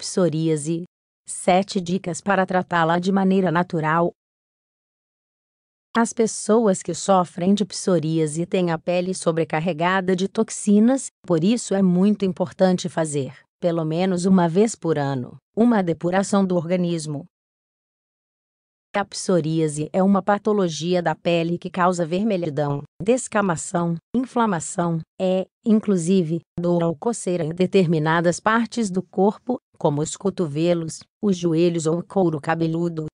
Psoríase. 7 dicas para tratá-la de maneira natural. As pessoas que sofrem de psoríase têm a pele sobrecarregada de toxinas, por isso é muito importante fazer, pelo menos uma vez por ano, uma depuração do organismo, a psoríase é uma patologia da pele que causa vermelhidão, descamação, inflamação, é, inclusive, dor ou coceira em determinadas partes do corpo, como os cotovelos, os joelhos ou o couro cabeludo.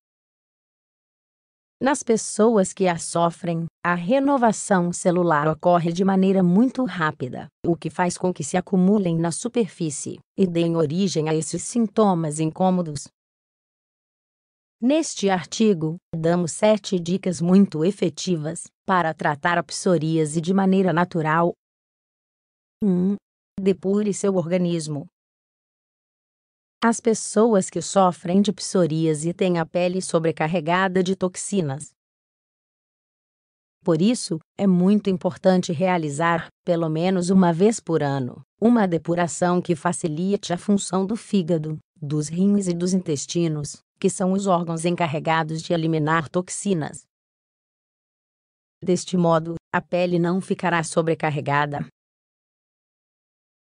Nas pessoas que a sofrem, a renovação celular ocorre de maneira muito rápida, o que faz com que se acumulem na superfície e deem origem a esses sintomas incômodos. Neste artigo, damos sete dicas muito efetivas para tratar a psoríase de maneira natural. 1. Depure seu organismo. As pessoas que sofrem de psoríase têm a pele sobrecarregada de toxinas. Por isso, é muito importante realizar, pelo menos uma vez por ano, uma depuração que facilite a função do fígado, dos rins e dos intestinos que são os órgãos encarregados de eliminar toxinas. Deste modo, a pele não ficará sobrecarregada.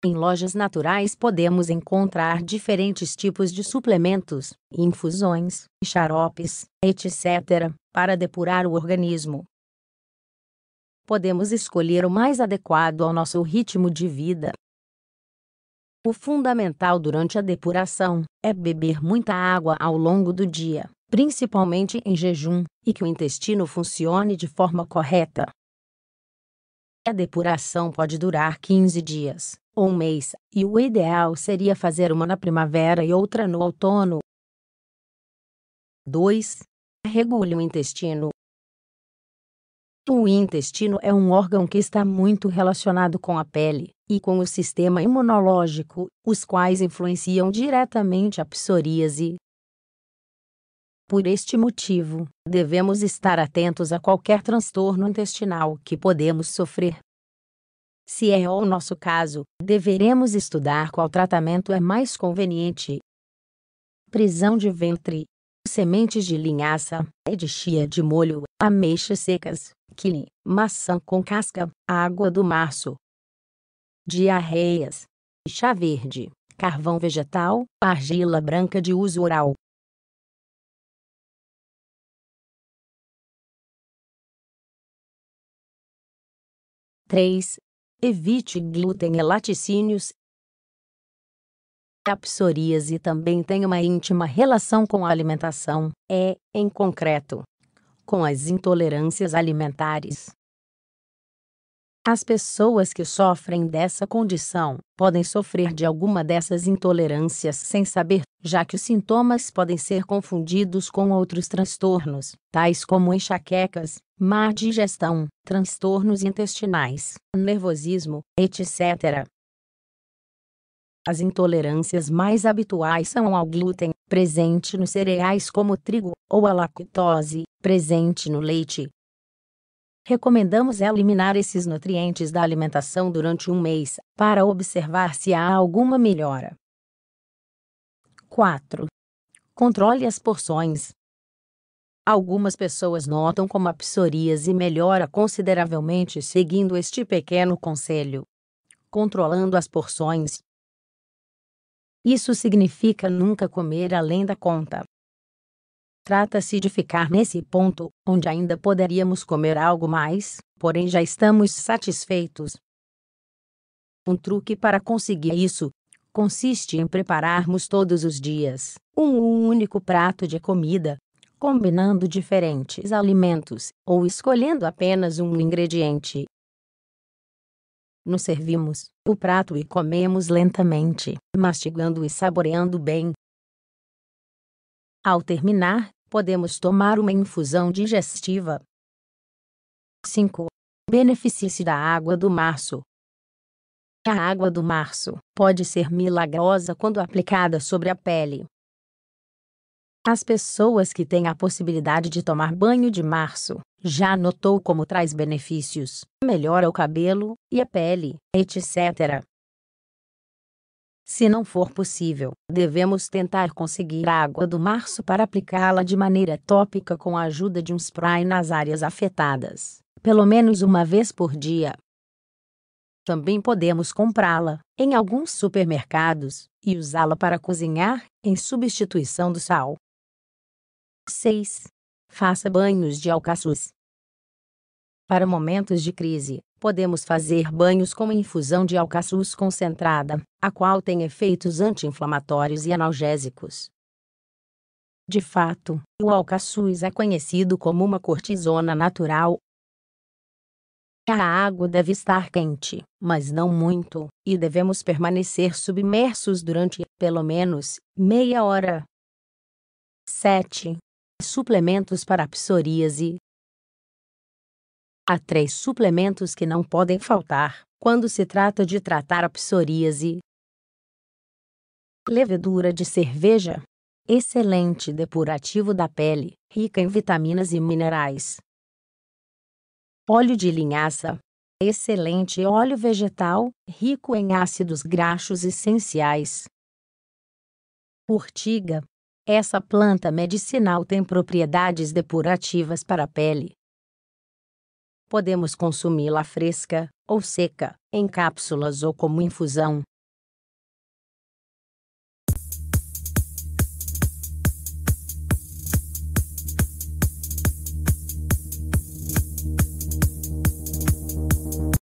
Em lojas naturais podemos encontrar diferentes tipos de suplementos, infusões, xaropes, etc., para depurar o organismo. Podemos escolher o mais adequado ao nosso ritmo de vida o fundamental durante a depuração é beber muita água ao longo do dia, principalmente em jejum, e que o intestino funcione de forma correta. A depuração pode durar 15 dias ou um mês, e o ideal seria fazer uma na primavera e outra no outono. 2. Regule o intestino. O intestino é um órgão que está muito relacionado com a pele e com o sistema imunológico, os quais influenciam diretamente a psoríase. Por este motivo, devemos estar atentos a qualquer transtorno intestinal que podemos sofrer. Se é o nosso caso, deveremos estudar qual tratamento é mais conveniente. Prisão de ventre sementes de linhaça, de chia de molho, ameixas secas, quili, maçã com casca, água do março. Diarreias. Chá verde, carvão vegetal, argila branca de uso oral. Três. Evite glúten e laticínios a psoríase também tem uma íntima relação com a alimentação, é, em concreto, com as intolerâncias alimentares. As pessoas que sofrem dessa condição podem sofrer de alguma dessas intolerâncias sem saber, já que os sintomas podem ser confundidos com outros transtornos, tais como enxaquecas, má digestão, transtornos intestinais, nervosismo, etc. As intolerâncias mais habituais são ao glúten, presente nos cereais como trigo, ou à lactose, presente no leite. Recomendamos eliminar esses nutrientes da alimentação durante um mês, para observar se há alguma melhora. 4. Controle as porções. Algumas pessoas notam como a psoríase melhora consideravelmente seguindo este pequeno conselho. Controlando as porções, isso significa nunca comer além da conta. Trata-se de ficar nesse ponto, onde ainda poderíamos comer algo mais, porém já estamos satisfeitos. Um truque para conseguir isso consiste em prepararmos todos os dias um único prato de comida, combinando diferentes alimentos ou escolhendo apenas um ingrediente. Nos servimos o prato e comemos lentamente, mastigando e saboreando bem. Ao terminar, podemos tomar uma infusão digestiva. 5. Beneficie-se da água do março. A água do março pode ser milagrosa quando aplicada sobre a pele. As pessoas que têm a possibilidade de tomar banho de março já notou como traz benefícios? Melhora o cabelo e a pele, etc. Se não for possível, devemos tentar conseguir água do março para aplicá-la de maneira tópica com a ajuda de um spray nas áreas afetadas, pelo menos uma vez por dia. Também podemos comprá-la em alguns supermercados e usá-la para cozinhar em substituição do sal. 6. Faça banhos de alcaçuz. Para momentos de crise, podemos fazer banhos com infusão de alcaçuz concentrada, a qual tem efeitos anti-inflamatórios e analgésicos. De fato, o alcaçuz é conhecido como uma cortisona natural. A água deve estar quente, mas não muito, e devemos permanecer submersos durante, pelo menos, meia hora. 7. Suplementos para psoríase, Há três suplementos que não podem faltar quando se trata de tratar a psoríase. Levedura de cerveja. Excelente depurativo da pele, rica em vitaminas e minerais. Óleo de linhaça. Excelente óleo vegetal, rico em ácidos graxos essenciais. Urtiga. Essa planta medicinal tem propriedades depurativas para a pele, Podemos consumi-la fresca ou seca, em cápsulas ou como infusão,